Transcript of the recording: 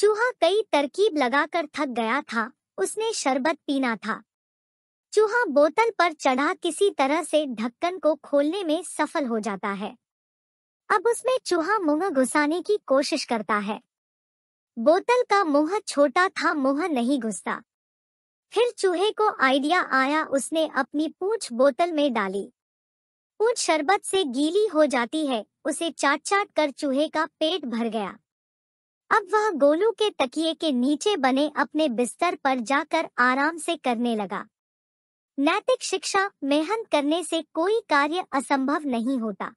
चूहा कई तरकीब लगाकर थक गया था उसने शरबत पीना था चूहा बोतल पर चढ़ा किसी तरह से ढक्कन को खोलने में सफल हो जाता है अब उसमें चूहा मुंह घुसाने की कोशिश करता है बोतल का मुंह छोटा था मुंह नहीं घुसता फिर चूहे को आइडिया आया उसने अपनी पूछ बोतल में डाली पूछ शरबत से गीली हो जाती है उसे चाट चाट कर चूहे का पेट भर गया अब वह गोलू के तकिए के नीचे बने अपने बिस्तर पर जाकर आराम से करने लगा नैतिक शिक्षा मेहनत करने से कोई कार्य असंभव नहीं होता